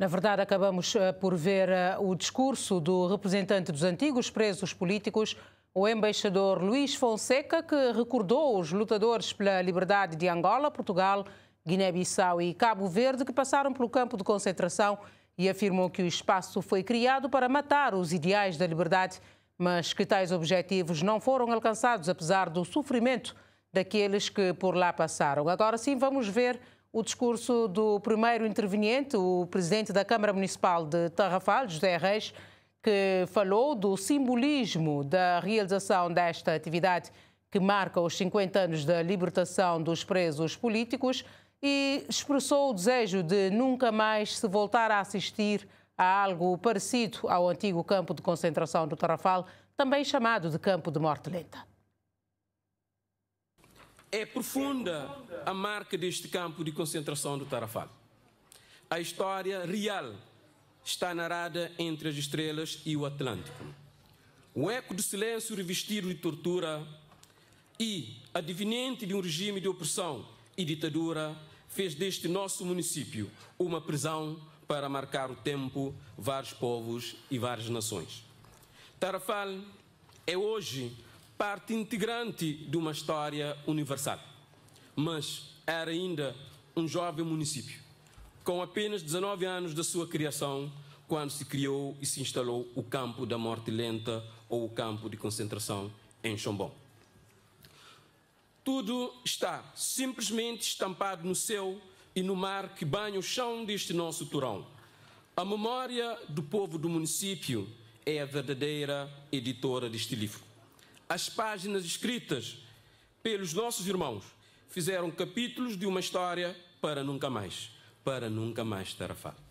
Na verdade, acabamos eh, por ver eh, o discurso do representante dos antigos presos políticos, o embaixador Luís Fonseca, que recordou os lutadores pela liberdade de Angola, Portugal, Guiné-Bissau e Cabo Verde que passaram pelo campo de concentração e afirmou que o espaço foi criado para matar os ideais da liberdade, mas que tais objetivos não foram alcançados apesar do sofrimento daqueles que por lá passaram. Agora sim, vamos ver o discurso do primeiro interveniente, o presidente da Câmara Municipal de Tarrafal, José Reis, que falou do simbolismo da realização desta atividade que marca os 50 anos da libertação dos presos políticos e expressou o desejo de nunca mais se voltar a assistir a algo parecido ao antigo campo de concentração do Tarrafal, também chamado de campo de morte lenta. É profunda a marca deste campo de concentração do Tarafal. A história real está narrada entre as estrelas e o Atlântico. O eco do silêncio revestido de tortura e adveniente de um regime de opressão e ditadura fez deste nosso município uma prisão para marcar o tempo vários povos e várias nações. Tarafal é hoje parte integrante de uma história universal, mas era ainda um jovem município, com apenas 19 anos da sua criação, quando se criou e se instalou o campo da morte lenta ou o campo de concentração em Chombon. Tudo está simplesmente estampado no céu e no mar que banha o chão deste nosso turão. A memória do povo do município é a verdadeira editora deste livro. As páginas escritas pelos nossos irmãos fizeram capítulos de uma história para nunca mais, para nunca mais falar.